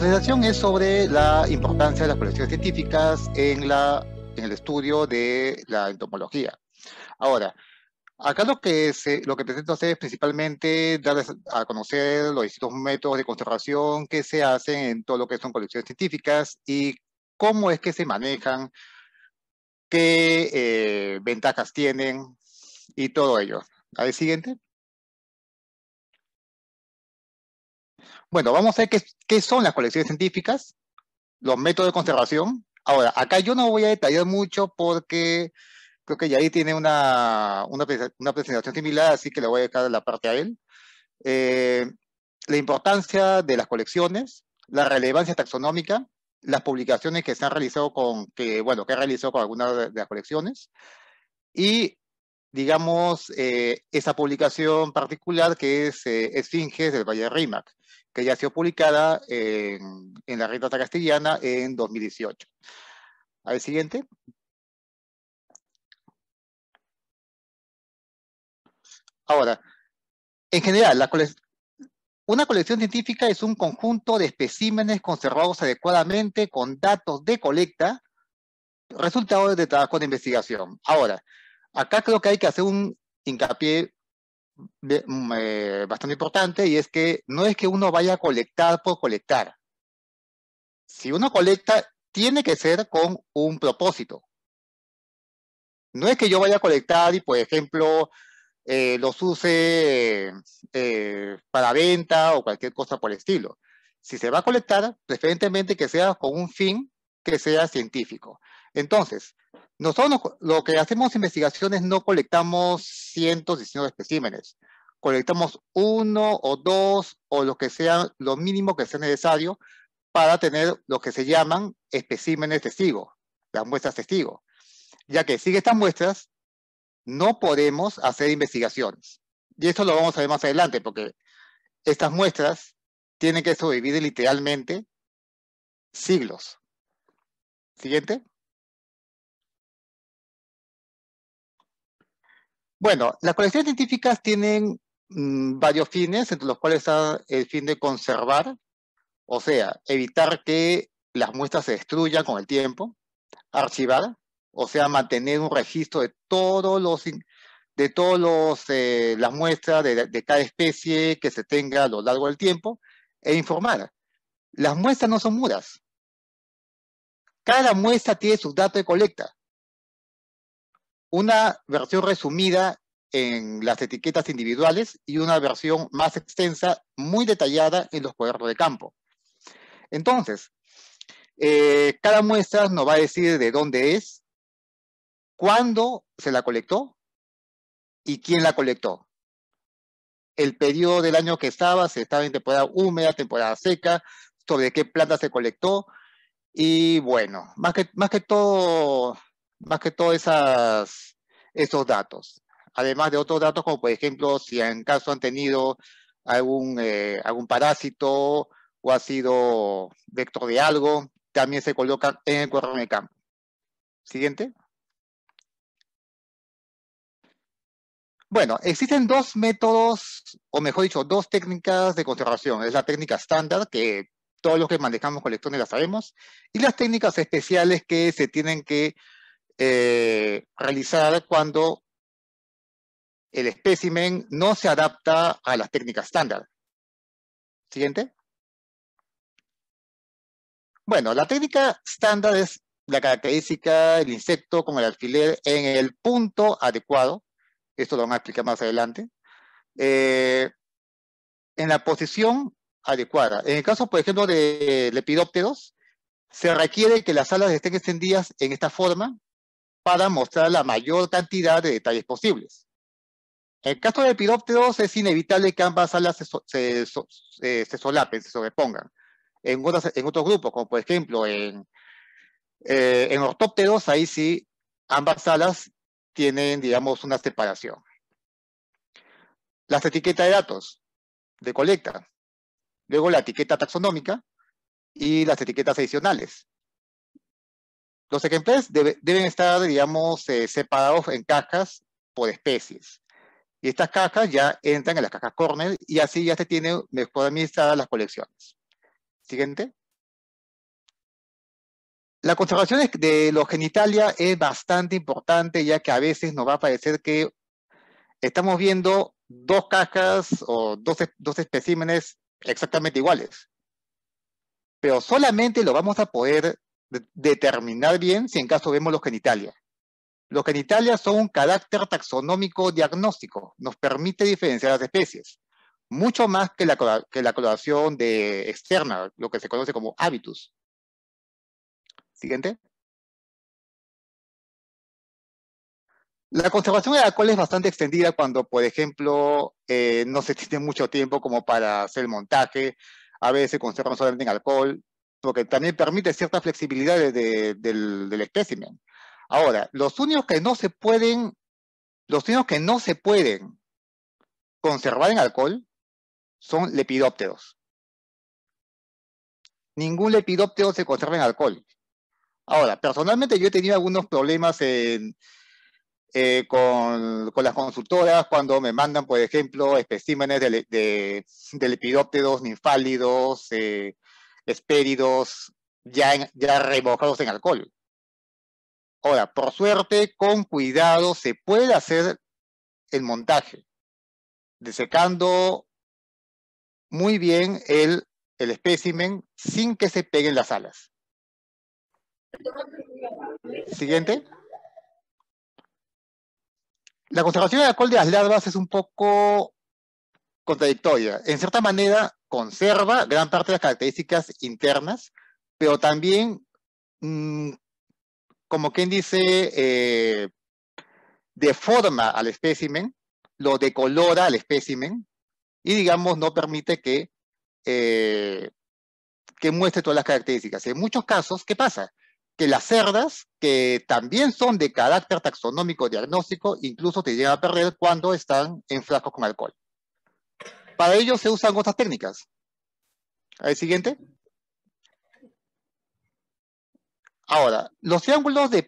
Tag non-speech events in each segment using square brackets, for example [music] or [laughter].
presentación es sobre la importancia de las colecciones científicas en, el estudio de la entomología. Ahora, acá lo que, lo que presento hacer es principalmente darles a conocer los distintos métodos de conservación que se hacen en todo lo que son colecciones científicas y cómo es que se manejan, qué eh, ventajas tienen y todo ello. A ver, siguiente. Bueno, vamos a ver qué, qué son las colecciones científicas, los métodos de conservación. Ahora, acá yo no voy a detallar mucho porque creo que ahí tiene una, una, presentación similar, así que le voy a dejar la parte a él. Eh, la importancia de las colecciones, la relevancia taxonómica, las publicaciones que se han realizado con, que, bueno, que ha con algunas de, de, las colecciones y digamos, eh, esa publicación particular que es eh, Esfinges del Valle de Rímac, que ya ha sido publicada en, la Revista Castellana en 2018. ver, siguiente. Ahora, en general, una colección científica es un conjunto de especímenes conservados adecuadamente con datos de colecta, resultados de trabajo de investigación. Ahora, Acá creo que hay que hacer un hincapié mm, eh, bastante importante y es que no es que uno vaya a colectar por colectar. Si uno colecta, tiene que ser con un propósito. No es que yo vaya a colectar y, por ejemplo, eh, los use eh, para venta o cualquier cosa por el estilo. Si se va a colectar, preferentemente que sea con un fin que sea científico. Entonces, nosotros lo que hacemos investigaciones no colectamos cientos, especímenes. Colectamos uno o dos o lo que sea, lo mínimo que sea necesario para tener lo que se llaman especímenes testigos, las muestras testigos. Ya que sin estas muestras no podemos hacer investigaciones. Y esto lo vamos a ver más adelante porque estas muestras tienen que sobrevivir literalmente siglos. Siguiente. Bueno, las colecciones científicas tienen mm, varios fines, entre los cuales está el fin de conservar, o sea, evitar que las muestras se destruyan con el tiempo, archivar, o sea, mantener un registro de todos los de todas eh, las muestras de, de, cada especie que se tenga a lo largo del tiempo e informar. Las muestras no son mudas. Cada muestra tiene sus datos de colecta una versión resumida en las etiquetas individuales y una versión más extensa, muy detallada en los cuadernos de campo. Entonces, eh, cada muestra nos va a decir de dónde es, cuándo se la colectó y quién la colectó. El periodo del año que estaba, si estaba en temporada húmeda, temporada seca, sobre qué planta se colectó. Y bueno, más que, más que todo más que todo esos datos. Además de otros datos, como por ejemplo, si en caso han tenido algún, eh, algún parásito o ha sido vector de algo, también se colocan en el cuadro de campo. Siguiente. Bueno, existen dos métodos, o mejor dicho, dos técnicas de conservación. Es la técnica estándar, que todos los que manejamos colecciones la sabemos, y las técnicas especiales que se tienen que eh, realizar cuando el espécimen no se adapta a las técnicas estándar. Siguiente. Bueno, la técnica estándar es la característica del insecto con el alfiler en el punto adecuado. Esto lo van a explicar más adelante. Eh, en la posición adecuada. En el caso, por ejemplo, de lepidópteros, se requiere que las alas estén extendidas en esta forma para mostrar la mayor cantidad de detalles posibles. En el caso de pirópteros es inevitable que ambas alas se, solapen, se sobrepongan. En, en, otros grupos, como por ejemplo en, eh, en ortópteros, ahí sí ambas alas tienen, digamos, una separación. Las etiquetas de datos de colecta, luego la etiqueta taxonómica y las etiquetas adicionales. Los ejemplares deben estar, digamos, eh, separados en cajas por especies. Y estas cajas ya entran en las cajas corner y así ya se tienen mejor administradas las colecciones. Siguiente. La conservación de los genitalia es bastante importante, ya que a veces nos va a parecer que estamos viendo dos cajas o dos, dos especímenes exactamente iguales. Pero solamente lo vamos a poder determinar bien si en caso vemos los genitalia. Los genitalia son un carácter taxonómico diagnóstico, nos permite diferenciar las especies, mucho más que la, que coloración de externa, lo que se conoce como hábitus. Siguiente. La conservación de alcohol es bastante extendida cuando, por ejemplo, eh, no se [laughs] tiene mucho tiempo como para hacer el montaje. A veces se conservan solamente en alcohol, porque también permite cierta flexibilidad del, del espécimen. Ahora, los únicos que no se pueden, los que no se pueden conservar en alcohol son lepidópteros. Ningún lepidóptero se conserva en alcohol. Ahora, personalmente yo he tenido algunos problemas en, eh, con, con, las consultoras cuando me mandan, por ejemplo, especímenes de, de, lepidópteros, ninfálidos, eh, espéridos ya, ya remojados en alcohol. Ahora, por suerte, con cuidado se puede hacer el montaje, desecando muy bien el, el espécimen sin que se peguen las alas. Siguiente. La conservación de alcohol de las larvas es un poco contradictoria. En cierta manera, conserva gran parte de las características internas, pero también, mm, como quien dice, eh, deforma al espécimen, lo decolora al espécimen y, digamos, no permite que, eh, que muestre todas las características. En muchos casos, ¿qué pasa? Que las cerdas, que también son de carácter taxonómico diagnóstico, incluso te llegan a perder cuando están en frascos con alcohol. Para ello se usan otras técnicas. siguiente. Ahora, los triángulos de,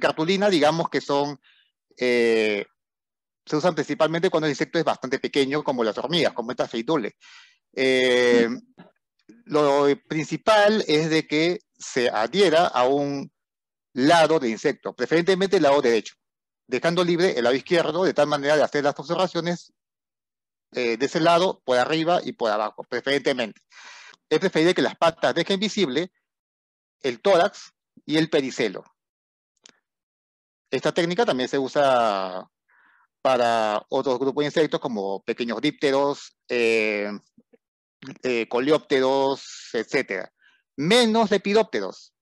cartulina, digamos que son, eh, se usan principalmente cuando el insecto es bastante pequeño, como las hormigas, como estas feitules. Eh, lo principal es de que se adhiera a un lado del insecto, preferentemente el lado derecho, dejando libre el lado izquierdo, de tal manera de hacer las observaciones eh, de ese lado, por arriba y por abajo, preferentemente. Es preferible que las patas dejen visible el tórax y el pericelo. Esta técnica también se usa para otros grupos de insectos como pequeños dípteros, eh, eh, coleópteros, etc. Menos lepidópteros.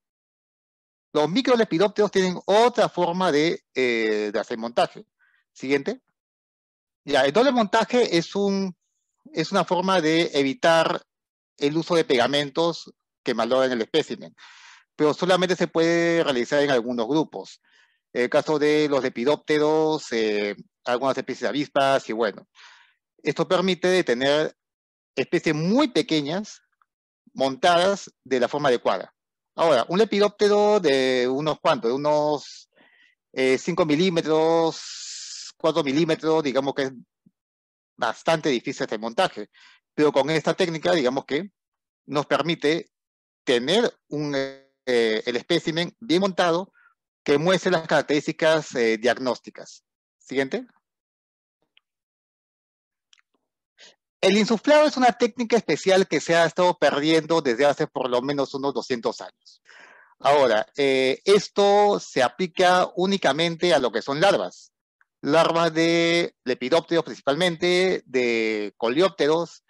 Los microlepidópteros tienen otra forma de, de hacer montaje. Siguiente el doble montaje es, es una forma de evitar el uso de pegamentos que malogran el espécimen, pero solamente se puede realizar en algunos grupos. En el caso de los lepidópteros, eh, algunas especies de avispas y bueno. Esto permite tener especies muy pequeñas montadas de la forma adecuada. Ahora, un lepidóptero de unos cuantos, de unos 5 eh, milímetros, 4 milímetros, digamos que es bastante difícil este montaje, pero con esta técnica, digamos que nos permite tener un, eh, el espécimen bien montado que muestre las características eh, diagnósticas. Siguiente. El insuflado es una técnica especial que se ha estado perdiendo desde hace por lo menos unos 200 años. Ahora, eh, esto se aplica únicamente a lo que son larvas larvas de lepidópteros principalmente, de coleópteros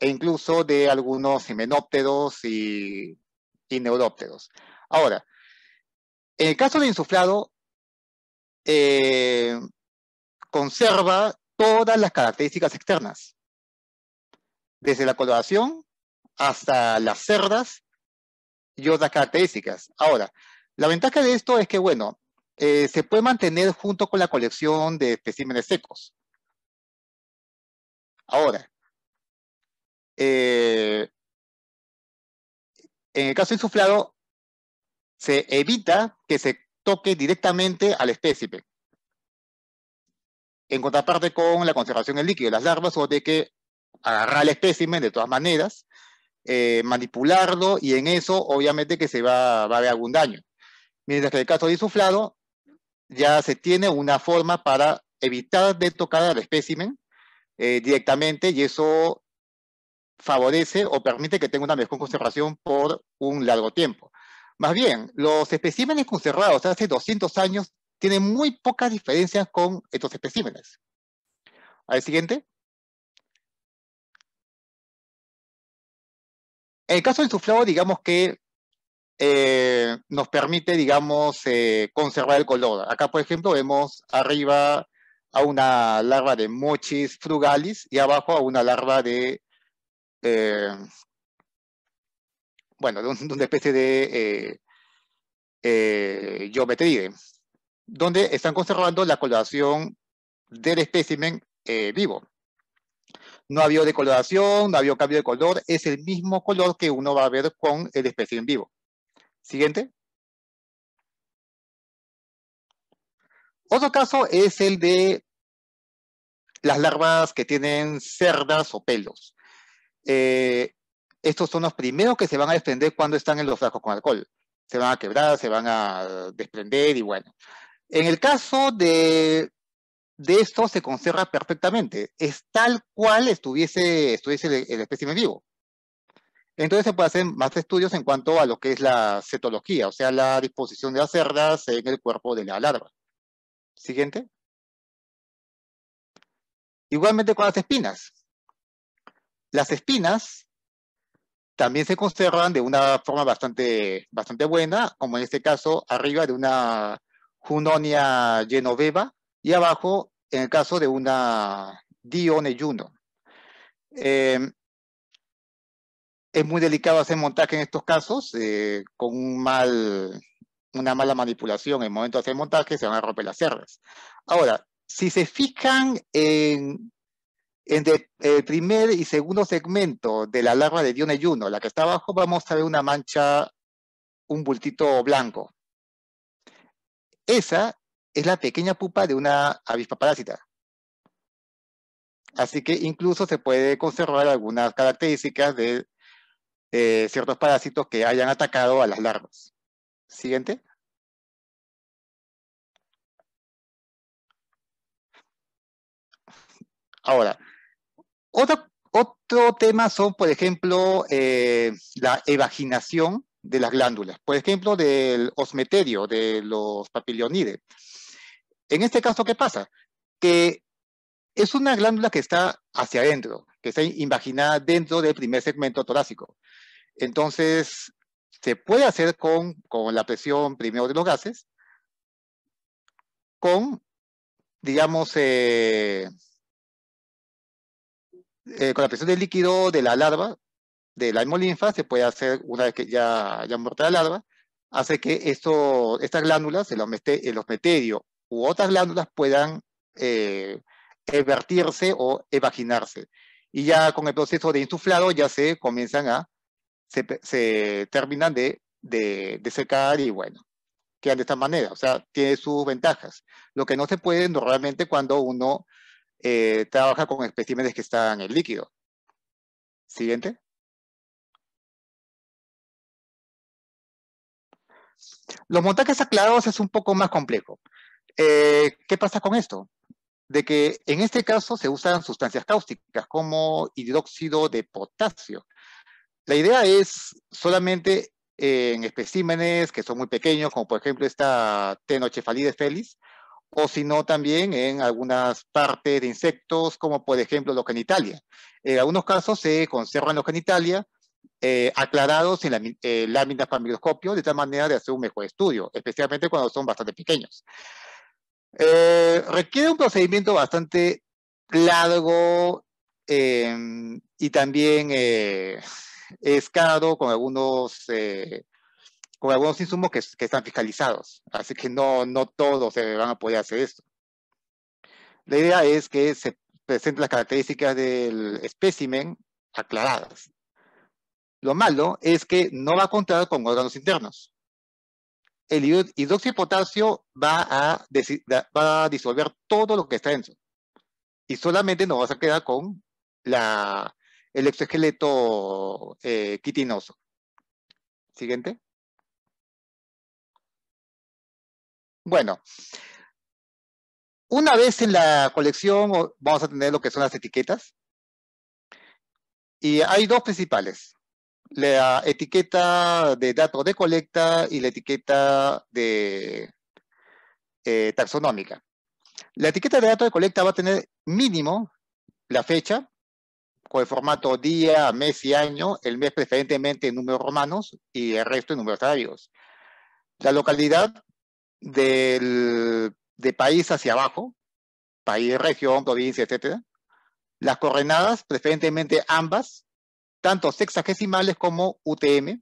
e incluso de algunos himenópteros y, neurópteros. Ahora, en el caso del insuflado, eh, conserva todas las características externas, desde la coloración hasta las cerdas y otras características. Ahora, la ventaja de esto es que, bueno, eh, se puede mantener junto con la colección de especímenes secos. Ahora, eh, en el caso insuflado, se evita que se toque directamente al espécimen. En contraparte con la conservación en líquido de las larvas, o de que agarrar el espécimen de todas maneras, eh, manipularlo, y en eso obviamente que se va, va a haber algún daño. Mientras que en el caso de insuflado, ya se tiene una forma para evitar de tocar al espécimen eh, directamente y eso favorece o permite que tenga una mejor conservación por un largo tiempo. Más bien, los especímenes conservados hace 200 años tienen muy pocas diferencias con estos especímenes. Al siguiente. En el caso del suflado, digamos que eh, nos permite, digamos, eh, conservar el color. Acá, por ejemplo, vemos arriba a una larva de Mochis frugalis y abajo a una larva de, eh, bueno, de, una especie de eh, donde están conservando la coloración del espécimen vivo no ha habido decoloración, no ha habido cambio de color, es el mismo color que uno va a ver con el espécimen vivo. Siguiente. Otro caso es el de las larvas que tienen cerdas o pelos. Eh, estos son los primeros que se van a desprender cuando están en los frascos con alcohol. Se van a quebrar, se van a desprender y bueno. En el caso de, esto se conserva perfectamente. Es tal cual estuviese, estuviese el, el espécimen vivo. Entonces se puede hacer más estudios en cuanto a lo que es la cetología, o sea, la disposición de las cerdas en el cuerpo de la larva. Siguiente. Igualmente con las espinas. Las espinas también se conservan de una forma bastante, bastante buena, como en este caso, arriba de una Junonia genoveva y abajo, en el caso de una Dione Juno. Eh, es muy delicado hacer montaje en estos casos eh, con mal, una mala manipulación. En el momento de hacer montaje se van a romper las cerdas. Ahora, si se fijan en, en el primer y segundo segmento de la larva de Dione Juno, la que está abajo, vamos a ver una mancha, un bultito blanco. Esa es la pequeña pupa de una avispa parásita. Así que incluso se puede conservar algunas características de eh, ciertos parásitos que hayan atacado a las larvas. Siguiente. Ahora, otro, tema son, por ejemplo, eh, la evaginación de las glándulas, por ejemplo, del osmeterio, de los papilionides. En este caso, ¿qué pasa? Que es una glándula que está hacia adentro que está invaginada dentro del primer segmento torácico. Entonces, se puede hacer con, con la presión primero de los gases, con, digamos, eh, eh, con la presión del líquido de la larva, de la hemolinfa, se puede hacer, una vez que ya, ya muerto la larva, hace que esto, estas glándulas, el, osmeterio u otras glándulas puedan eh, o evaginarse y ya con el proceso de insuflado ya se comienzan a, se, terminan de, de, secar y bueno, quedan de esta manera, o sea, tiene sus ventajas. Lo que no se puede normalmente cuando uno eh, trabaja con especímenes que están en líquido. Siguiente. Los montajes aclarados es un poco más complejo. Eh, ¿Qué pasa con esto? de que en este caso se usan sustancias cáusticas como hidróxido de potasio. La idea es solamente en especímenes que son muy pequeños, como por ejemplo esta Tenochefalides felis, o sino también en algunas partes de insectos, como por ejemplo los que En algunos casos se conservan los en eh, aclarados en la, eh, láminas para microscopio, de tal manera de hacer un mejor estudio, especialmente cuando son bastante pequeños. Eh, requiere un procedimiento bastante largo eh, y también eh, es caro con algunos, eh, con algunos insumos que, están fiscalizados. Así que no, no todos se van a poder hacer esto. La idea es que se presenten las características del espécimen aclaradas. Lo malo es que no va a contar con órganos internos el hidróxido va a, va a disolver todo lo que está en dentro. Y solamente nos vas a quedar con la, el exoesqueleto eh, quitinoso. Siguiente. Bueno, una vez en la colección vamos a tener lo que son las etiquetas. Y hay dos principales la etiqueta de datos de colecta y la etiqueta de eh, taxonómica. La etiqueta de datos de colecta va a tener mínimo la fecha, con el formato día, mes y año, el mes preferentemente en números romanos y el resto en números arábigos, La localidad del, de país hacia abajo, país, región, provincia, etc. Las coordenadas, preferentemente ambas, tanto sexagesimales como UTM.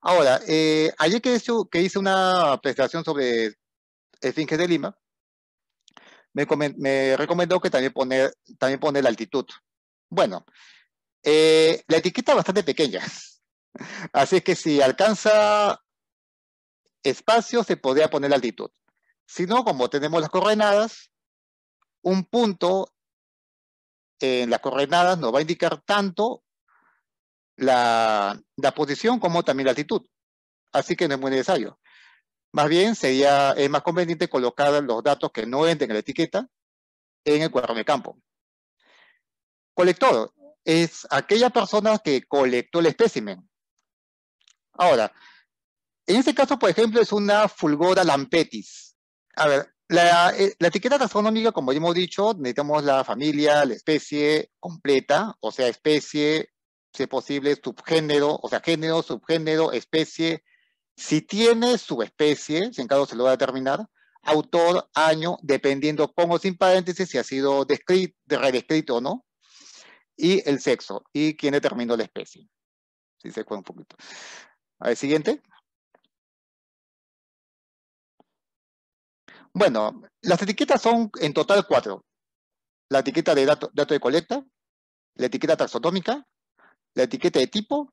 Ahora, eh, ayer que, hice una presentación sobre el Esfinges de Lima, me, recomendó que también poner, también poner la altitud. Bueno, eh, la etiqueta es bastante pequeña, [laughs] así que si alcanza espacio se podría poner la altitud. Si no, como tenemos las coordenadas, un punto en las coordenadas nos va a indicar tanto la, posición como también la altitud. Así que no es muy necesario. Más bien sería, es más conveniente colocar los datos que no entren en la etiqueta en el cuadro de campo. Colector es aquella persona que colectó el espécimen. Ahora, en este caso, por ejemplo, es una Fulgora lampetis. A ver, la, eh, la etiqueta taxonómica, como ya hemos dicho, necesitamos la familia, la especie completa, o sea, especie, si es posible, subgénero, o sea, género, subgénero, especie. Si tiene subespecie, si en caso se lo va a determinar, autor, año, dependiendo, pongo sin paréntesis si ha sido descrito, redescrito o no, y el sexo, y quién determinó la especie. Si se un poquito. A ver, siguiente. Bueno, las etiquetas son en total cuatro. La etiqueta de dato, dato de colecta, la etiqueta taxonómica, la etiqueta de tipo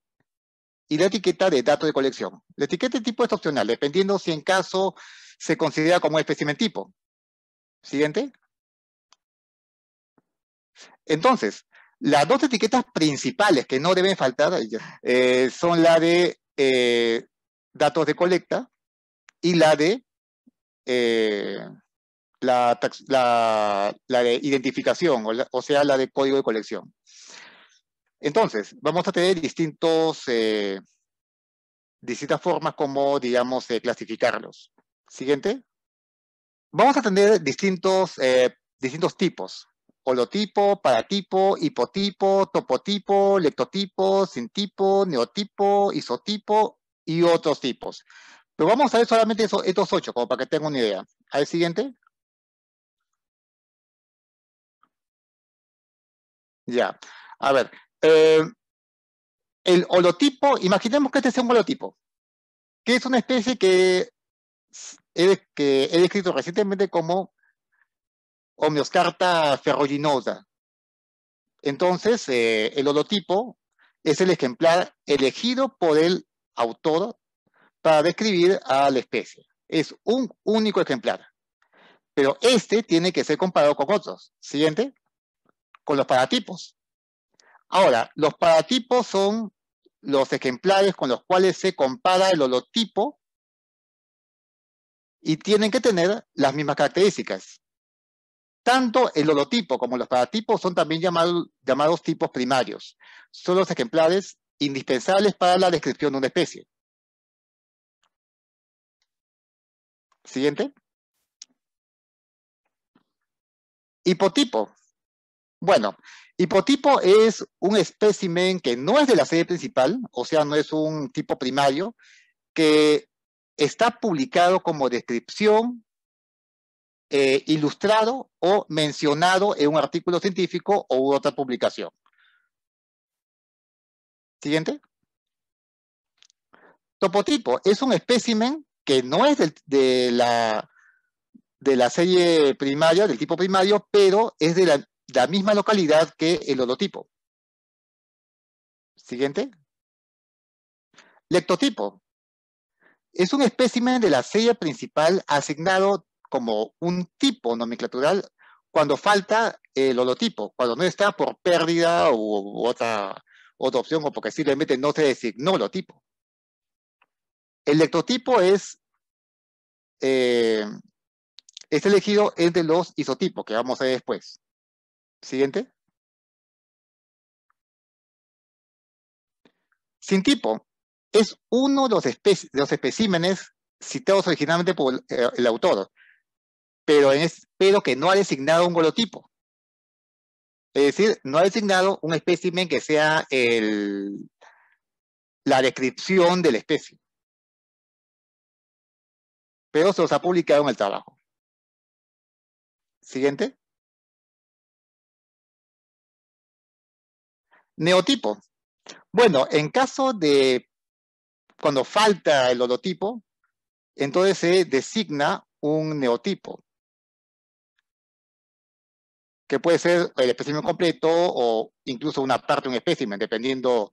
y la etiqueta de datos de colección. La etiqueta de tipo es opcional, dependiendo si en caso se considera como espécimen tipo. Siguiente. Entonces, las dos etiquetas principales que no deben faltar eh, son la de eh, datos de colecta y la de, eh, la, identificación, o sea, la de código de colección. Entonces, vamos a tener distintos, eh, distintas formas como, digamos, clasificarlos. Siguiente. Vamos a tener distintos, eh, distintos tipos. Holotipo, paratipo, hipotipo, topotipo, lectotipo, sintipo, neotipo, isotipo y otros tipos. Pero vamos a ver solamente estos ocho, como para que tengan una idea. A ver, siguiente. Ya. A ver, eh, el holotipo, imaginemos que este sea un holotipo, que es una especie que he, descrito recientemente como homeoscarta ferroginosa Entonces, eh, el holotipo es el ejemplar elegido por el autor para describir a la especie. Es un único ejemplar. Pero este tiene que ser comparado con otros. Siguiente, con los paratipos. Ahora, los paratipos son los ejemplares con los cuales se compara el holotipo y tienen que tener las mismas características. Tanto el holotipo como los paratipos son también llamados tipos primarios. Son los ejemplares indispensables para la descripción de una especie. Siguiente. Hipotipo bueno, hipotipo es un espécimen que no es de la serie principal, o sea, no es un tipo primario, que está publicado como descripción, eh, ilustrado o mencionado en un artículo científico o otra publicación. Siguiente. Topotipo es un espécimen que no es de la, de la serie primaria, del tipo primario, pero es de la la misma localidad que el holotipo. Siguiente. Lectotipo. Es un espécimen de la sella principal asignado como un tipo nomenclatural cuando falta el holotipo, cuando no está por pérdida u, otra, otra opción o porque simplemente no se designó holotipo. El lectotipo es, eh, es elegido entre los isotipos que vamos a ver después. Siguiente. Sin tipo es uno de los, especímenes citados originalmente por el eh, autor, pero, es que no ha designado un holotipo. Es decir, no ha designado un espécimen que sea el, la descripción de la especie. Pero se los ha publicado en el trabajo. Siguiente. Neotipo. Bueno, en caso de cuando falta el holotipo, entonces se designa un neotipo, que puede ser el espécimen completo o incluso una parte de un espécimen, dependiendo,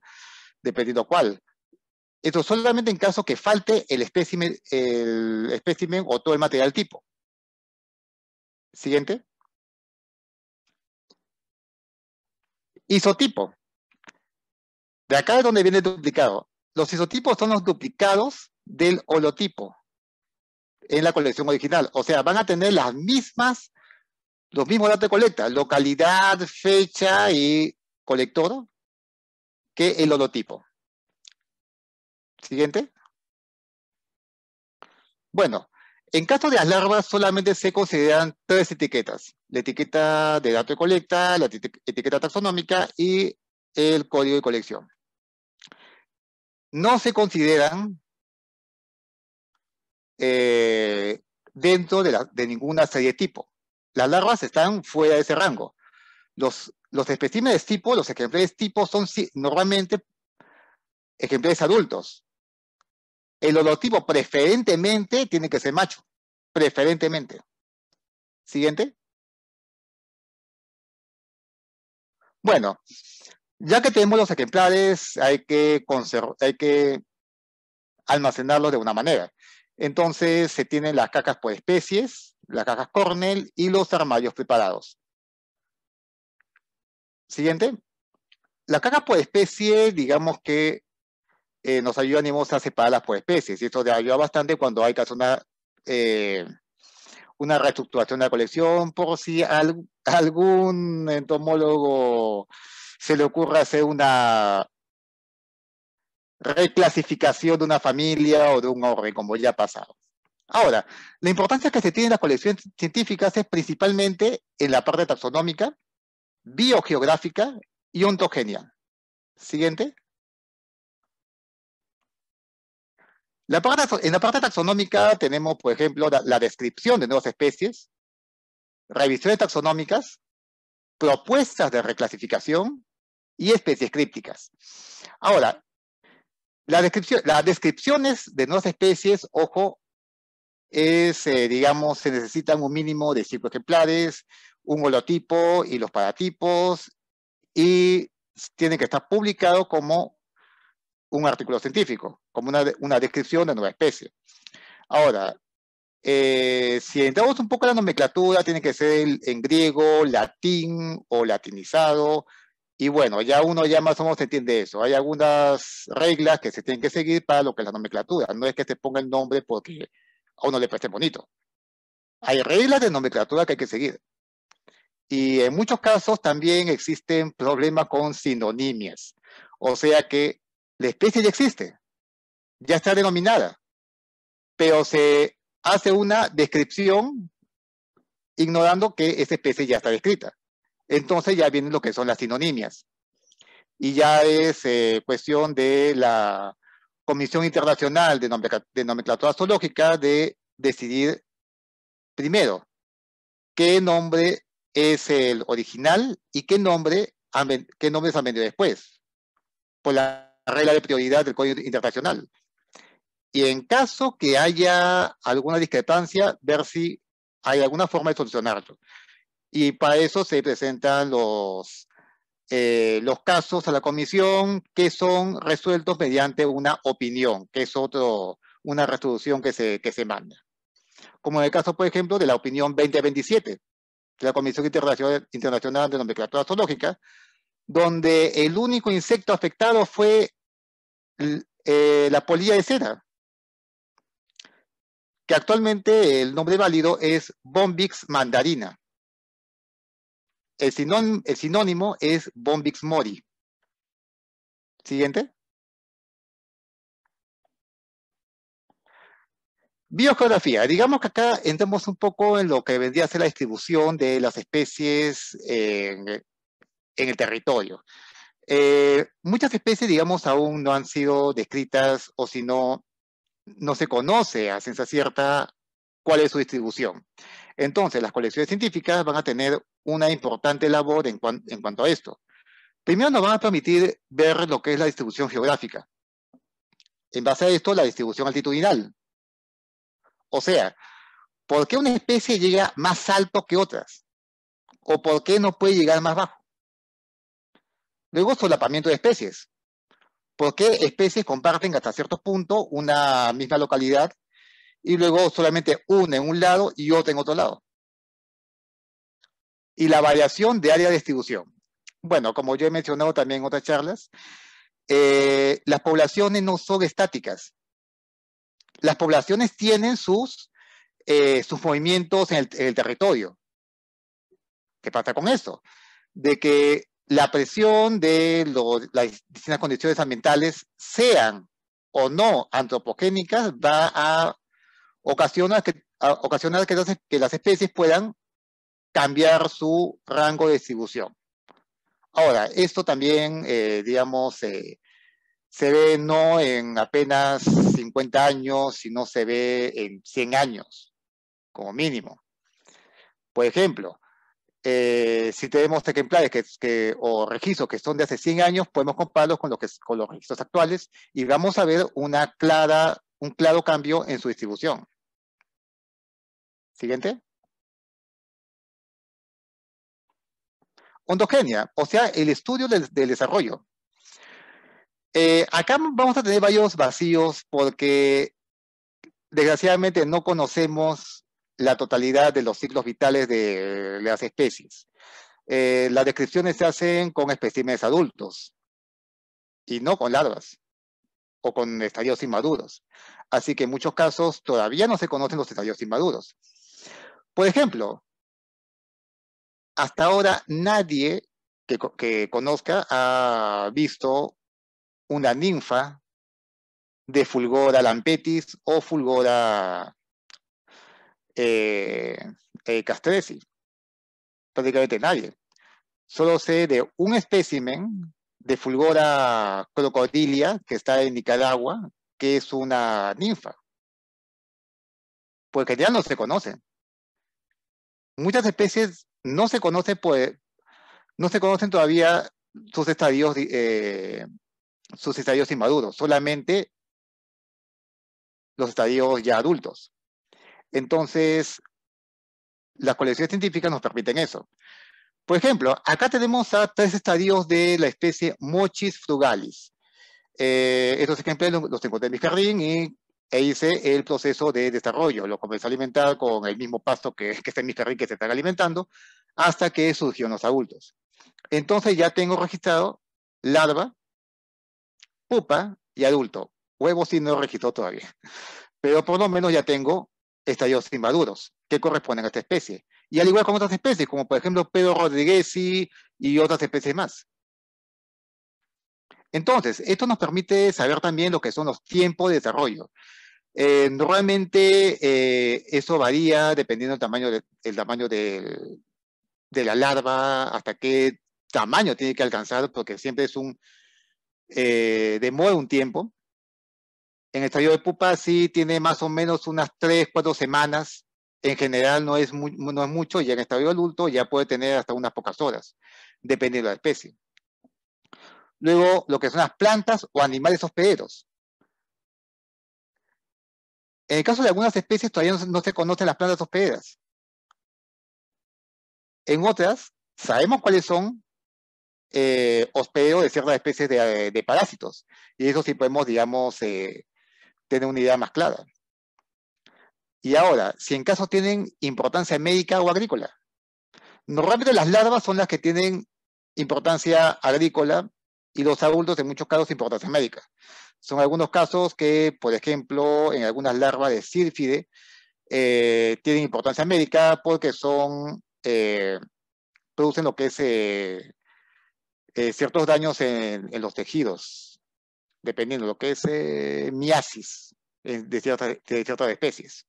cuál. Esto solamente en caso que falte el espécimen, el espécimen o todo el material tipo. Siguiente. Isotipo acá es donde viene el duplicado. Los isotipos son los duplicados del holotipo en la colección original. O sea, van a tener las mismas, los mismos datos de colecta, localidad, fecha y colector que el holotipo. Siguiente. Bueno, en caso de las larvas solamente se consideran tres etiquetas. La etiqueta de dato de colecta, la etiqueta taxonómica y el código de colección no se consideran eh, dentro de, ninguna serie tipo. Las larvas están fuera de ese rango. Los, los especímenes tipo, los ejemplares tipo, son normalmente ejemplares adultos. El holotipo preferentemente tiene que ser macho. Preferentemente. Siguiente. Bueno, ya que tenemos los ejemplares, hay que, hay que almacenarlos de una manera. Entonces se tienen las cajas por especies, las cajas Cornell y los armarios preparados. Siguiente. Las cajas por especies, digamos que eh, nos ayudan a separarlas por especies. Y esto ayuda bastante cuando hay que hacer una, eh, una reestructuración de la colección por si algún entomólogo se le ocurra hacer una reclasificación de una familia o de un orden, como ya ha pasado. Ahora, la importancia que se tiene en las colecciones científicas es principalmente en la parte taxonómica, biogeográfica y ontogenia. Siguiente. La en la parte taxonómica tenemos, por ejemplo, la descripción de nuevas especies, revisiones taxonómicas, propuestas de reclasificación, y especies crípticas. Ahora, la las descripciones de nuevas especies, ojo, es, eh, digamos, se necesitan un mínimo de cinco ejemplares, un holotipo y los paratipos, y tiene que estar publicado como un artículo científico, como una, descripción de nueva especie. Ahora, eh, si entramos un poco en la nomenclatura, tiene que ser en griego, latín o latinizado, y bueno, ya uno ya más o menos entiende eso. Hay algunas reglas que se tienen que seguir para lo que es la nomenclatura. No es que se ponga el nombre porque a uno le parece bonito. Hay reglas de nomenclatura que hay que seguir. Y en muchos casos también existen problemas con sinonimias. O sea que la especie ya existe, ya está denominada, pero se hace una descripción ignorando que esa especie ya está descrita. Entonces ya vienen lo que son las sinonimias. Y ya es eh, cuestión de la Comisión Internacional de, Nomenclatura Zoológica de decidir primero qué nombre es el original y qué nombre qué nombres han venido después, por la regla de prioridad del Código Internacional. Y en caso que haya alguna discrepancia, ver si hay alguna forma de solucionarlo y para eso se presentan los, eh, los casos a la comisión que son resueltos mediante una opinión, que es otro, una resolución que se, que se manda. Como en el caso, por ejemplo, de la opinión 2027 de la Comisión Internacional de Nomenclatura Zoológica, donde el único insecto afectado fue eh, la polilla de cera, que actualmente el nombre válido es Bombix mandarina. El sinónimo, es Bombix mori. Siguiente. Biogeografía. Digamos que acá entramos un poco en lo que vendría a ser la distribución de las especies en, el territorio. Eh, muchas especies, digamos, aún no han sido descritas o si no, no se conoce a ciencia cierta cuál es su distribución. Entonces, las colecciones científicas van a tener una importante labor en, cuanto a esto. Primero nos van a permitir ver lo que es la distribución geográfica. En base a esto, la distribución altitudinal. O sea, ¿por qué una especie llega más alto que otras? ¿O por qué no puede llegar más bajo? Luego, solapamiento de especies. ¿Por qué especies comparten hasta cierto punto una misma localidad y luego solamente una en un lado y otra en otro lado. Y la variación de área de distribución. Bueno, como yo he mencionado también en otras charlas, eh, las poblaciones no son estáticas. Las poblaciones tienen sus, eh, sus movimientos en el, territorio. ¿Qué pasa con eso? De que la presión de las distintas condiciones ambientales, sean o no antropogénicas, va a ocasiona que, ocasiona que, las, especies puedan cambiar su rango de distribución. Ahora, esto también, eh, digamos, eh, se ve no en apenas 50 años, sino se ve en 100 años, como mínimo. Por ejemplo, eh, si tenemos ejemplares que, o registros que son de hace 100 años, podemos compararlos con, que, con los registros actuales y vamos a ver una clara, un claro cambio en su distribución. Siguiente. Ondogenia, o sea, el estudio del, desarrollo. Eh, acá vamos a tener varios vacíos porque desgraciadamente no conocemos la totalidad de los ciclos vitales de las especies. Eh, las descripciones se hacen con especímenes adultos y no con larvas o con estadios inmaduros. Así que en muchos casos todavía no se conocen los estadios inmaduros. Por ejemplo, hasta ahora nadie que, conozca ha visto una ninfa de Fulgora lampetis o Fulgora eh, eh, castresi. Prácticamente nadie. Solo sé de un espécimen de Fulgora crocodilia que está en Nicaragua, que es una ninfa. Porque ya no se conocen. Muchas especies no se conocen, pues, no se conocen todavía sus estadios, eh, sus estadios inmaduros, solamente los estadios ya adultos. Entonces, las colecciones científicas nos permiten eso. Por ejemplo, acá tenemos a tres estadios de la especie Mochis frugalis. Eh, estos ejemplos los encontré en mi jardín y e hice el proceso de desarrollo. Lo comencé a alimentar con el mismo pasto que, que está en que se está alimentando, hasta que surgieron los adultos. Entonces ya tengo registrado larva, pupa y adulto. Huevo sí no registró todavía. [laughs] Pero por lo menos ya tengo estadios inmaduros que corresponden a esta especie. Y al igual con otras especies, como por ejemplo Pedro Rodríguez y otras especies más. Entonces, esto nos permite saber también lo que son los tiempos de desarrollo. Eh, normalmente eh, eso varía dependiendo del tamaño, de, tamaño de la larva, hasta qué tamaño tiene que alcanzar, porque siempre es un, eh, demora un tiempo. En el estadio de pupa sí tiene más o menos unas 3, 4 semanas. En general no es, no es mucho y en el estadio adulto ya puede tener hasta unas pocas horas, dependiendo de la especie luego lo que son las plantas o animales hospederos. En el caso de algunas especies todavía no, se conocen las plantas hospederas. En otras, sabemos cuáles son eh, hospederos de ciertas especies de, parásitos. Y eso sí podemos, digamos, eh, tener una idea más clara. Y ahora, si en caso tienen importancia médica o agrícola. Normalmente las larvas son las que tienen importancia agrícola y los adultos en muchos casos importancia médica. Son algunos casos que, por ejemplo, en algunas larvas de sírfide eh, tienen importancia médica porque son, eh, producen lo que es eh, ciertos daños en, los tejidos, dependiendo de lo que es miasis de ciertas, de ciertas especies.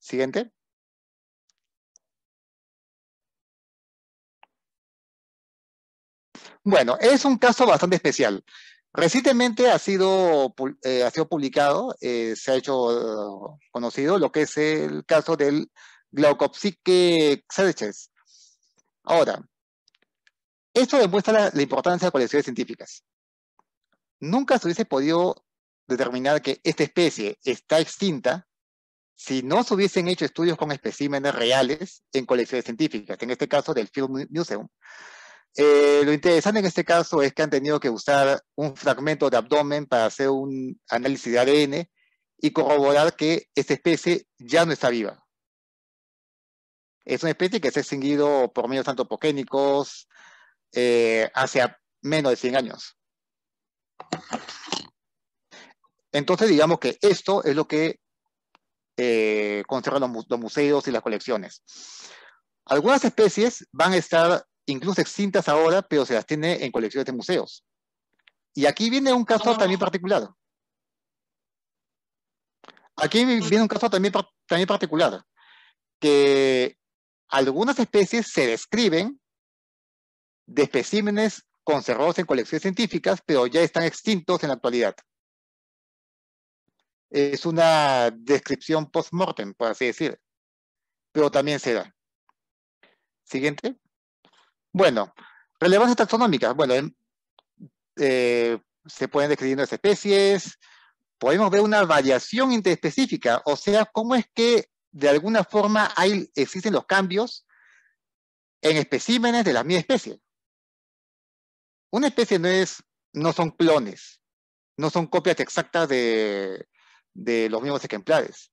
Siguiente. Bueno, es un caso bastante especial. Recientemente ha sido, eh, ha sido publicado, eh, se ha hecho eh, conocido lo que es el caso del Glaucopsique Xerxes. Ahora, esto demuestra la, la, importancia de colecciones científicas. Nunca se hubiese podido determinar que esta especie está extinta si no se hubiesen hecho estudios con especímenes reales en colecciones científicas, en este caso del Field Museum. Eh, lo interesante en este caso es que han tenido que usar un fragmento de abdomen para hacer un análisis de ADN y corroborar que esta especie ya no está viva. Es una especie que se ha extinguido por medios antropogénicos eh, hace menos de 100 años. Entonces, digamos que esto es lo que eh, conservan los museos y las colecciones. Algunas especies van a estar incluso extintas ahora, pero se las tiene en colecciones de museos. Y aquí viene un caso oh. también particular. Aquí mm. viene un caso también, también particular, que algunas especies se describen de especímenes conservados en colecciones científicas, pero ya están extintos en la actualidad. Es una descripción post-mortem, por así decir, pero también se da. Siguiente. Bueno, relevancia taxonómicas. Bueno, eh, se pueden describir nuevas especies, podemos ver una variación interespecífica, o sea, cómo es que de alguna forma existen los cambios en especímenes de la misma especie. Una especie no, es, no son clones, no son copias exactas de, los mismos ejemplares.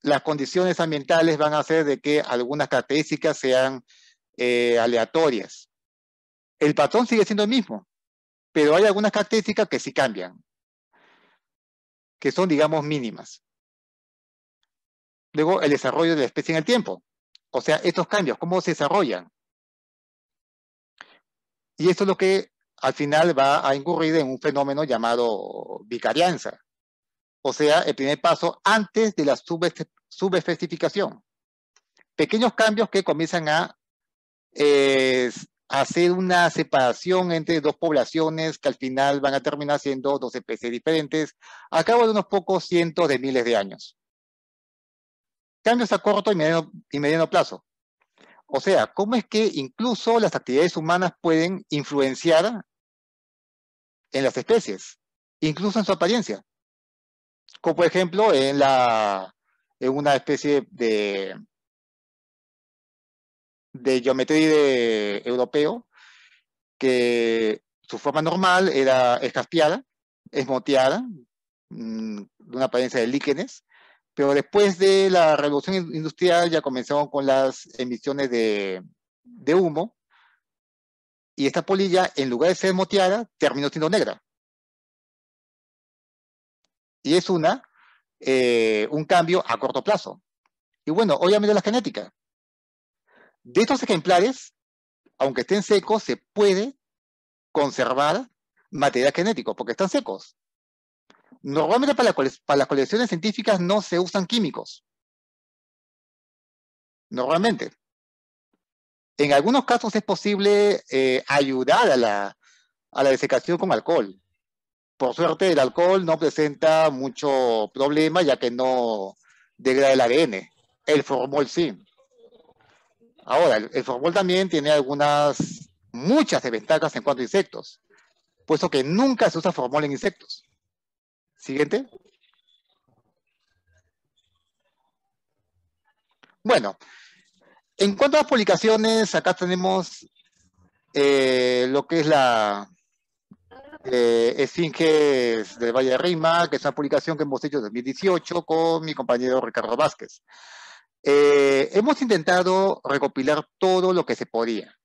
Las condiciones ambientales van a hacer de que algunas características sean eh, aleatorias. El patrón sigue siendo el mismo, pero hay algunas características que sí cambian, que son, digamos, mínimas. Luego, el desarrollo de la especie en el tiempo. O sea, estos cambios, cómo se desarrollan. Y esto es lo que al final va a incurrir en un fenómeno llamado vicarianza. O sea, el primer paso antes de la subespecificación. Pequeños cambios que comienzan a es hacer una separación entre dos poblaciones que al final van a terminar siendo dos especies diferentes a cabo de unos pocos cientos de miles de años. Cambios a corto y mediano, y mediano plazo. O sea, ¿cómo es que incluso las actividades humanas pueden influenciar en las especies, incluso en su apariencia? Como por ejemplo en, la, en una especie de de geometría europeo, que su forma normal era escaspiada, esmoteada, mm, de una apariencia de líquenes, pero después de la revolución industrial ya comenzaron con las emisiones de, humo, y esta polilla, en lugar de ser moteada, terminó siendo negra. Y es una, eh, un cambio a corto plazo. Y bueno, obviamente la genética. De estos ejemplares, aunque estén secos, se puede conservar material genético, porque están secos. Normalmente para, las colecciones científicas no se usan químicos. Normalmente. En algunos casos es posible eh, ayudar a la, a la desecación con alcohol. Por suerte, el alcohol no presenta mucho problema ya que no degrada el ADN. El formol sí. Ahora, el, formol también tiene algunas, muchas desventajas en cuanto a insectos, puesto que nunca se usa formol en insectos. Siguiente. Bueno, en cuanto a las publicaciones, acá tenemos eh, lo que es la eh, de del Valle de Rima, que es una publicación que hemos hecho en 2018 con mi compañero Ricardo Vázquez. Eh, hemos intentado recopilar todo lo que se podía.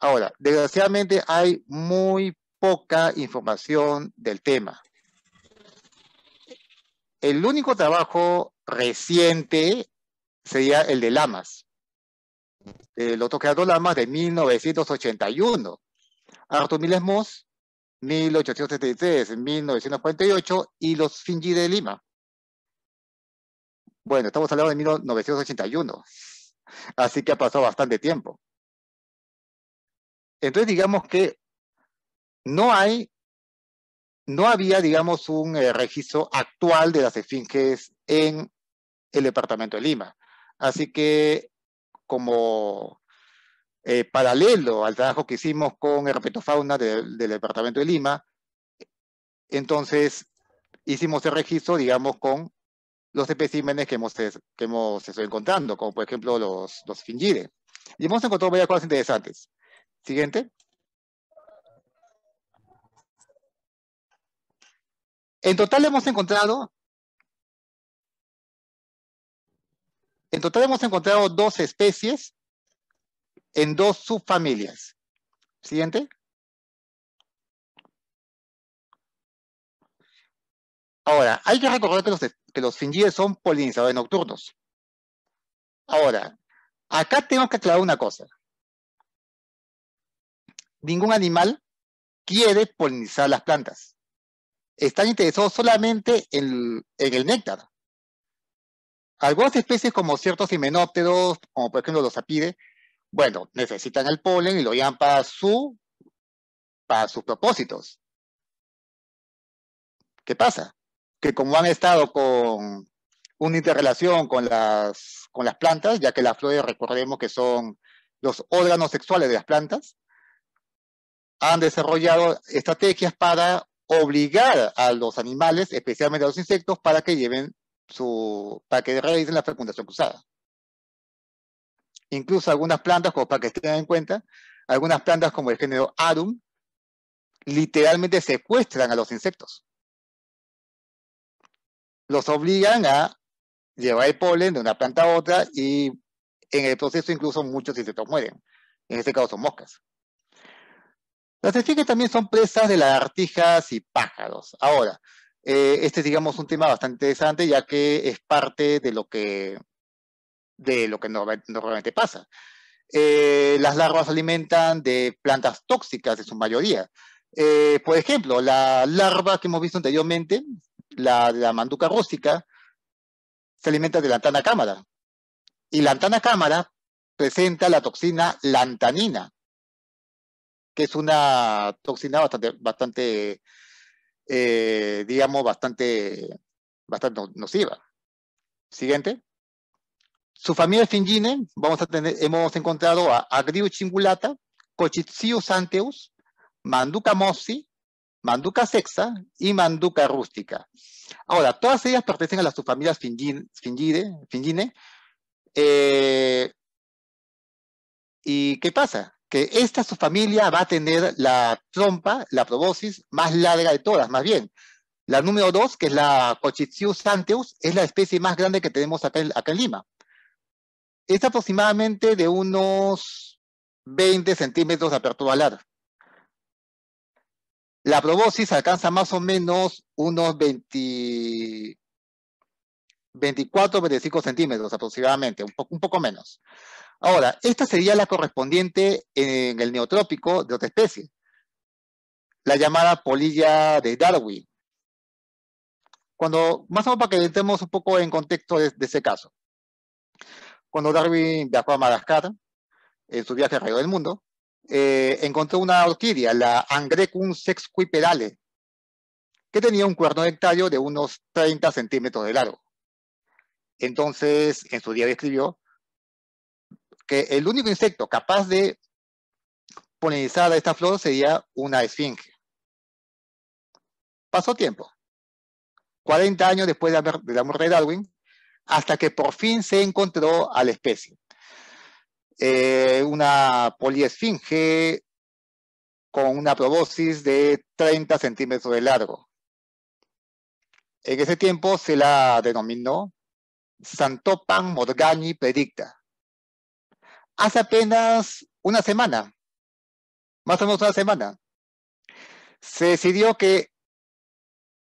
Ahora, desgraciadamente hay muy poca información del tema. El único trabajo reciente sería el de Lamas, el otro Lamas de 1981. Arthur Miles Moss, 1873, 1948 y los Fingi de Lima. Bueno, estamos hablando de 1981, así que ha pasado bastante tiempo. Entonces, digamos que no hay, no había, digamos, un eh, registro actual de las esfinges en el departamento de Lima. Así que, como eh, paralelo al trabajo que hicimos con el de, del departamento de Lima, entonces hicimos el registro, digamos, con los especímenes que hemos, que hemos estado encontrando, como por ejemplo los, fingires. Y hemos encontrado varias cosas interesantes. Siguiente. En total hemos encontrado En total hemos encontrado dos especies en dos subfamilias. Siguiente. Ahora, hay que recordar que los, que los fingidos son polinizadores nocturnos. Ahora, acá tenemos que aclarar una cosa. Ningún animal quiere polinizar las plantas. Están interesados solamente en, el néctar. Algunas especies como ciertos himenópteros, como por ejemplo los apide, bueno, necesitan el polen y lo llevan su, para sus propósitos. ¿Qué pasa? que como han estado con una interrelación con las, con las plantas, ya que las flores recordemos que son los órganos sexuales de las plantas, han desarrollado estrategias para obligar a los animales, especialmente a los insectos, para que lleven su, para que realicen la fecundación cruzada. Incluso algunas plantas, como para que tengan en cuenta, algunas plantas como el género Arum, literalmente secuestran a los insectos los obligan a llevar el polen de una planta a otra y en el proceso incluso muchos insectos mueren. En este caso son moscas. Las efigies también son presas de lagartijas y pájaros. Ahora, eh, este es, digamos, un tema bastante interesante, ya que es parte de lo que, de lo que normalmente pasa. Eh, las larvas se alimentan de plantas tóxicas en su mayoría. Eh, por ejemplo, la larva que hemos visto anteriormente la, la manduca rústica se alimenta de lantana cámara. Y lantana cámara presenta la toxina lantanina, que es una toxina bastante, bastante eh, digamos, bastante, bastante nociva. Siguiente. Su familia Fingine, vamos a tener, hemos encontrado a Agrius chingulata Cochitzius anteus, Manduca mossi, manduca sexa y manduca rústica. Ahora, todas ellas pertenecen a las subfamilias fingine, eh, ¿Y qué pasa? Que esta subfamilia va a tener la trompa, la proboscis, más larga de todas, más bien. La número dos, que es la Cochitzius santeus, es la especie más grande que tenemos acá en, Lima. Es aproximadamente de unos 20 centímetros de apertura alar. La probósis alcanza más o menos unos 20, 24, 25 centímetros aproximadamente, un, un poco menos. Ahora, esta sería la correspondiente en el neotrópico de otra especie, la llamada polilla de Darwin. Cuando, más o menos para que entremos un poco en contexto de ese caso. Cuando Darwin viajó a Madagascar, en su viaje alrededor del mundo, eh, encontró una orquídea, la Angrecum sexquiperale, que tenía un cuerno de tallo de unos 30 centímetros de largo. Entonces, en su diario escribió que el único insecto capaz de polinizar a esta flor sería una esfinge. Pasó tiempo, 40 años después de de la muerte de Darwin, hasta que por fin se encontró a la especie. Eh, una poliesfinge con una probosis de 30 centímetros de largo. En ese tiempo se la denominó Santopan Morgani Predicta. Hace apenas una semana, más o menos una semana, se decidió que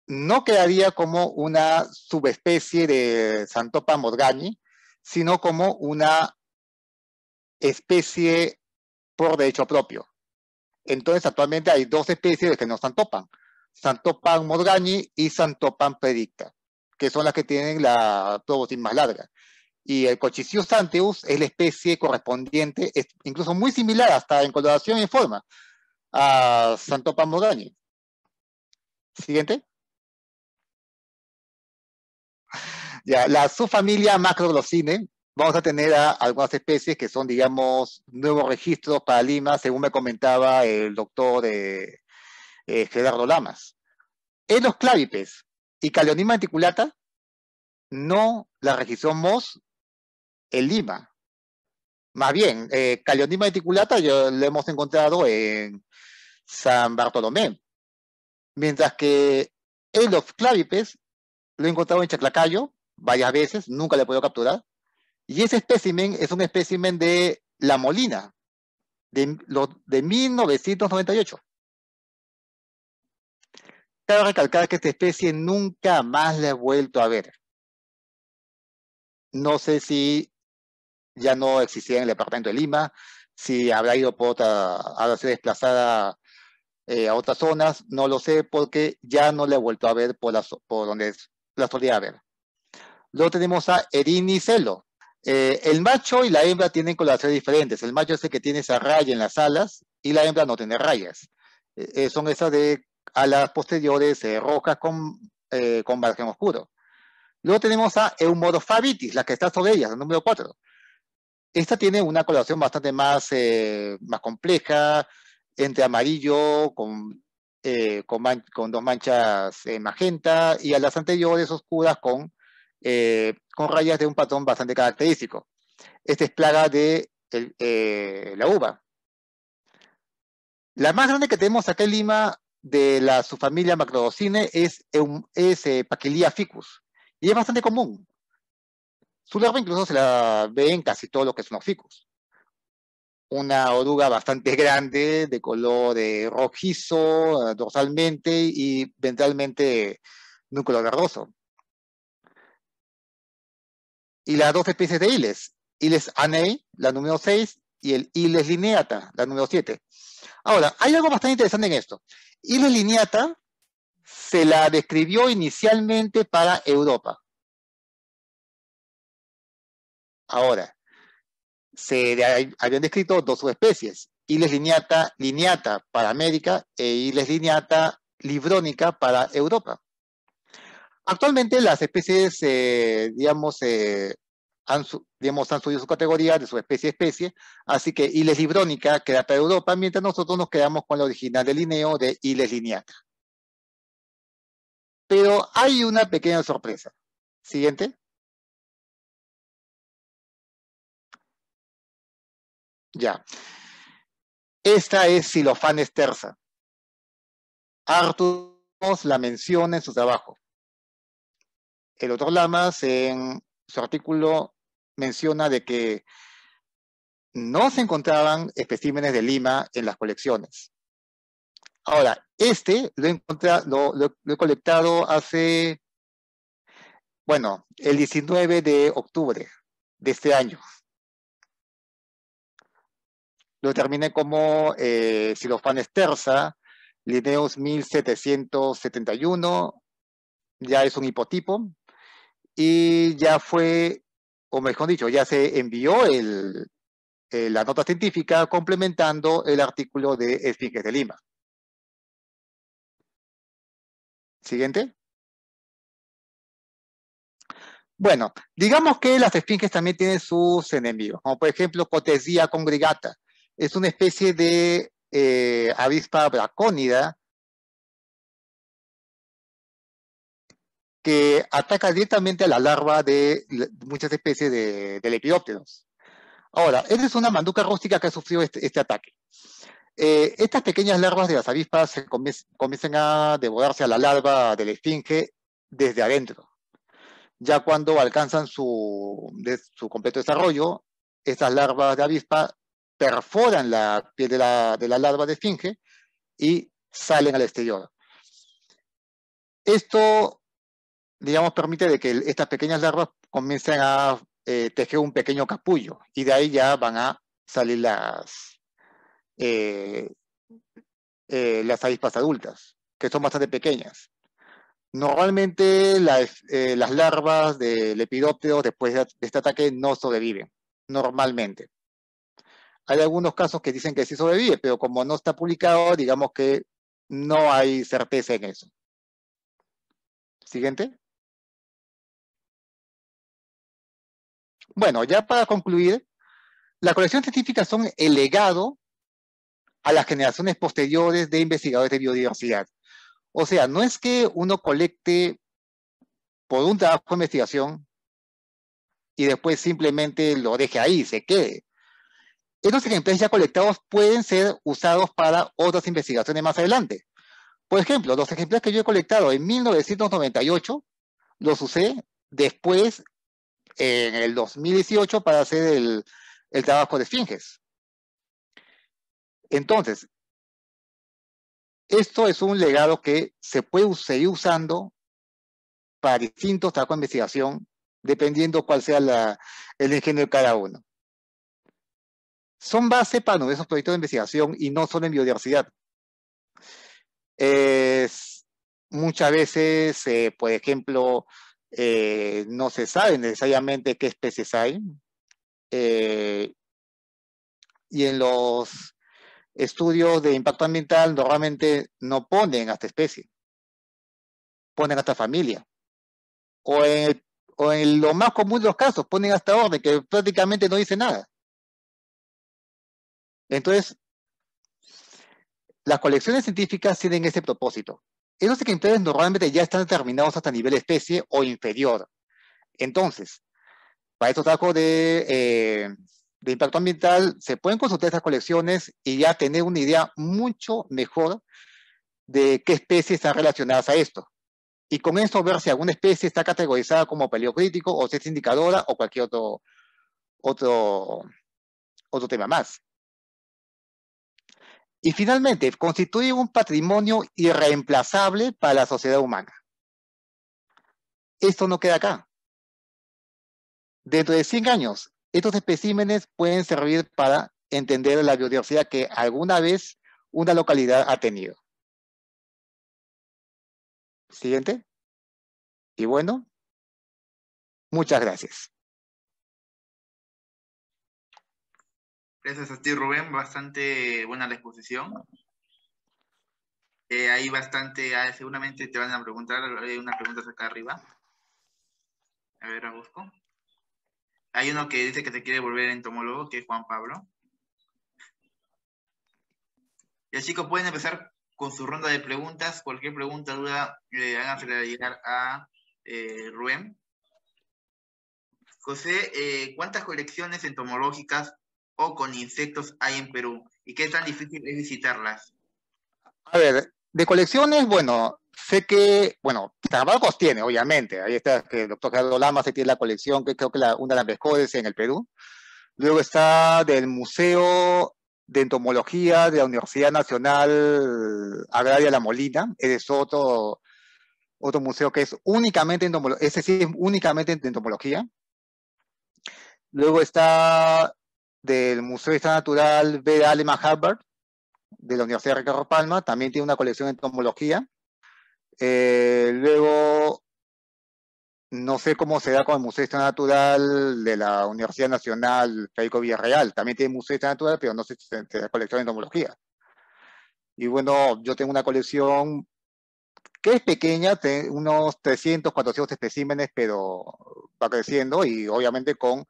no quedaría como una subespecie de Santopan Morgani, sino como una especie por derecho propio. Entonces, actualmente hay dos especies que no santopan. Santopan morgani y Santopan predicta, que son las que tienen la proboscis más larga. Y el Cochicius santeus es la especie correspondiente, es incluso muy similar hasta en coloración y forma, a Santopan morgani. Siguiente. Ya, la subfamilia Macroglossine, vamos a tener algunas especies que son, digamos, nuevos registros para Lima, según me comentaba el doctor eh, eh, Gerardo Lamas. En los clavipes y Caleonima anticulata no la registramos en Lima. Más bien, eh, Caleonima anticulata yo lo hemos encontrado en San Bartolomé, mientras que en los clavipes lo he encontrado en Chaclacayo varias veces, nunca le puedo capturar y ese espécimen es un espécimen de La Molina, de, de 1998. Cabe recalcar que esta especie nunca más la he vuelto a ver. No sé si ya no existía en el departamento de Lima, si habrá ido por otra, desplazada eh, a otras zonas, no lo sé porque ya no la he vuelto a ver por, por donde la solía ver. Luego tenemos a Erinicelo, eh, el macho y la hembra tienen coloraciones diferentes. El macho es el que tiene esa raya en las alas y la hembra no tiene rayas. Eh, eh, son esas de alas posteriores rojas con, con margen oscuro. Luego tenemos a Eumorofabitis, la que está sobre ellas, el número 4. Esta tiene una coloración bastante más, más compleja, entre amarillo con, con, dos manchas magenta y alas anteriores oscuras con eh, con rayas de un patrón bastante característico. Esta es plaga de eh, la uva. La más grande que tenemos acá en Lima de la subfamilia Macrodocine es, eh, Paquilia ficus y es bastante común. Su larva incluso se la ve en casi todo lo que son los ficus. Una oruga bastante [laughs] grande, de color eh, rojizo dorsalmente y ventralmente núcleo garroso y las dos especies de Iles, Iles anei, la número 6, y el Iles lineata, la número 7. Ahora, hay algo bastante interesante en esto. Iles lineata se la describió inicialmente para Europa. Ahora, se habían descrito dos subespecies, Iles lineata, lineata para América e Iles lineata librónica para Europa. Actualmente las especies, eh, eh, digamos, han, subido su categoría de su especie a especie, así que Iles librónica queda para Europa, mientras nosotros nos quedamos con la original del INEO de Iles lineata. Pero hay una pequeña sorpresa. Siguiente. Ya. Esta es Silofanes terza. Arturo la menciona en su trabajo. El otro Lamas en su artículo menciona de que no se encontraban especímenes de Lima en las colecciones. Ahora, este lo, lo, he colectado hace, bueno, el 19 de octubre de este año. Lo terminé como eh, Silofanes terza, Linneus 1771, ya es un hipotipo, y ya fue, o mejor dicho, ya se envió el, eh, la nota científica complementando el artículo de Esfinges de Lima. Siguiente. Bueno, digamos que las esfinges también tienen sus enemigos, como por ejemplo Cotesia congregata. Es una especie de eh, avispa bracónida que ataca directamente a la larva de muchas especies de, de lepidópteros. Ahora, esta es una manduca rústica que ha sufrido este, este ataque. Eh, estas pequeñas larvas de las avispas se comienzan a devorarse a la larva la esfinge desde adentro. Ya cuando alcanzan su, su completo desarrollo, estas larvas de avispa perforan la piel de la, de la larva de esfinge y salen al exterior. Esto digamos, permite de que estas pequeñas larvas comiencen a eh, tejer un pequeño capullo y de ahí ya van a salir las, eh, eh, las avispas adultas, que son bastante pequeñas. Normalmente las, larvas de lepidóptero después de, este ataque no sobreviven, normalmente. Hay algunos casos que dicen que sí sobrevive, pero como no está publicado, digamos que no hay certeza en eso. Siguiente. Bueno, ya para concluir, la colección científica son el legado a las generaciones posteriores de investigadores de biodiversidad. O sea, no es que uno colecte por un trabajo de investigación y después simplemente lo deje ahí, se quede. Estos ejemplares ya colectados pueden ser usados para otras investigaciones más adelante. Por ejemplo, los ejemplares que yo he colectado en 1998 los usé después en el 2018 para hacer el, el trabajo de Esfinges. Entonces, esto es un legado que se puede seguir usando para distintos trabajos de investigación, dependiendo cuál sea la, el ingenio de cada uno. Son base para esos proyectos de investigación y no solo en biodiversidad. muchas veces, eh, por ejemplo, eh, no se sabe necesariamente qué especies hay. Eh, y en los estudios de impacto ambiental normalmente no ponen hasta especie, ponen hasta familia. O en, o en lo más común de los casos, ponen hasta orden, que prácticamente no dice nada. Entonces, las colecciones científicas tienen ese propósito, esos ejemplares normalmente ya están determinados hasta nivel especie o inferior. Entonces, para estos datos eh, de, impacto ambiental, se pueden consultar estas colecciones y ya tener una idea mucho mejor de qué especies están relacionadas a esto. Y con eso ver si alguna especie está categorizada como peligro crítico o si es indicadora o cualquier otro, otro, otro tema más. Y finalmente, constituye un patrimonio irreemplazable para la sociedad humana. Esto no queda acá. Dentro de 100 años, estos especímenes pueden servir para entender la biodiversidad que alguna vez una localidad ha tenido. Siguiente. Y bueno, muchas gracias. Gracias a ti, Rubén. Bastante buena la exposición. hay eh, bastante, ah, seguramente te van a preguntar, hay unas preguntas acá arriba. A ver, la busco. Hay uno que dice que te quiere volver entomólogo, que es Juan Pablo. Ya chicos, pueden empezar con su ronda de preguntas. Cualquier pregunta, duda, eh, háganse llegar a eh, Rubén. José, eh, ¿cuántas colecciones entomológicas o con insectos hay en Perú? ¿Y qué tan difícil es visitarlas? A ver, de colecciones, bueno, sé que, bueno, Trabajos tiene, obviamente. Ahí está que el doctor Gerardo Lama se tiene la colección, que creo que es una de las mejores en el Perú. Luego está del Museo de Entomología de la Universidad Nacional Agraria La Molina. Es otro, otro museo que es únicamente ese sí es únicamente entomología. Luego está del Museo de Historia Natural B. Alema Hubbard, de la Universidad de Ricardo Palma, también tiene una colección de entomología. Eh, luego, no sé cómo será con el Museo de Natural de la Universidad Nacional Federico Villarreal, también tiene Museo de Natural, pero no sé si tiene colección de entomología. Y bueno, yo tengo una colección que es pequeña, unos 300, 400 especímenes, pero va creciendo y obviamente con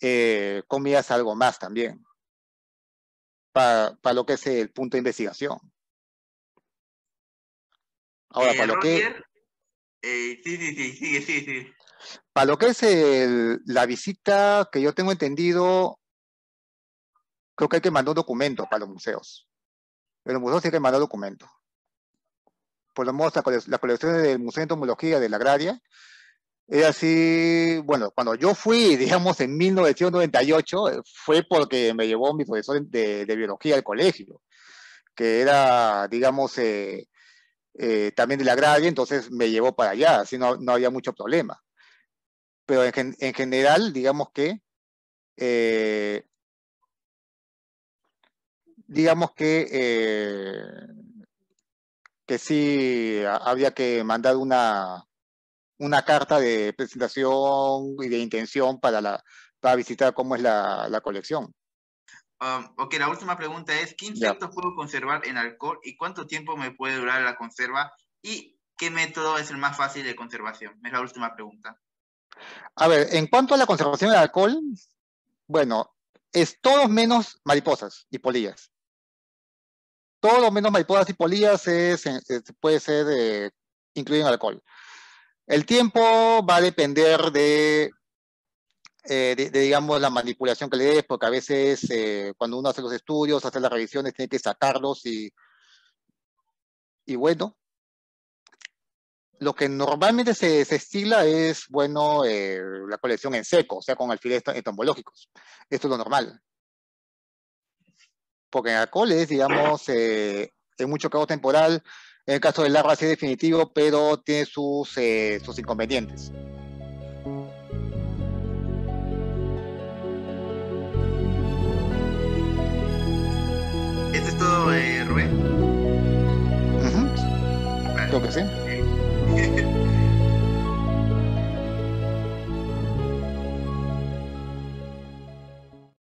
eh, algo más también, para, para lo que es el punto de investigación. Ahora, para eh, lo que... Eh, sí, sí, sí, sí, sí, Para lo que es la visita que yo tengo entendido, creo que hay que mandar un documento para los museos. En los museos hay que mandar documentos. Por lo menos la, colección del Museo de Entomología de la Agraria es así, bueno, cuando yo fui, [laughs] digamos, en 1998, eh, fue porque me llevó mi profesor de, biología al colegio, que era, digamos, eh, eh, también de la Grave, entonces me llevó para allá, así no, no había mucho problema. Pero en, general, digamos que, digamos que, que sí había que mandar una, una carta de presentación y de intención para, la, para visitar cómo es la, la colección. Ah, ok, la última pregunta es, ¿qué insectos puedo conservar en alcohol y cuánto tiempo me puede durar la conserva? ¿Y qué método es el más fácil de conservación? Es la última pregunta. A ver, en cuanto a la conservación del alcohol, bueno, es todos menos mariposas y polillas. Todos menos mariposas y polillas es, puede ser eh, incluido en alcohol. El tiempo va a depender eh, de, de, digamos, la manipulación que le des, porque a veces eh, cuando uno hace los estudios, hace las revisiones, tiene que sacarlos y, y bueno. Lo que normalmente se, estila es, bueno, eh, la colección en seco, o sea, con alfileres entomológicos. Esto es lo normal. Porque en alcoholes, digamos, hay mucho caos temporal, en el caso del Larva sí es definitivo, pero tiene sus, eh, sus inconvenientes. ¿Este es todo, eh, Rubén? Uh -huh. que sí. [laughs]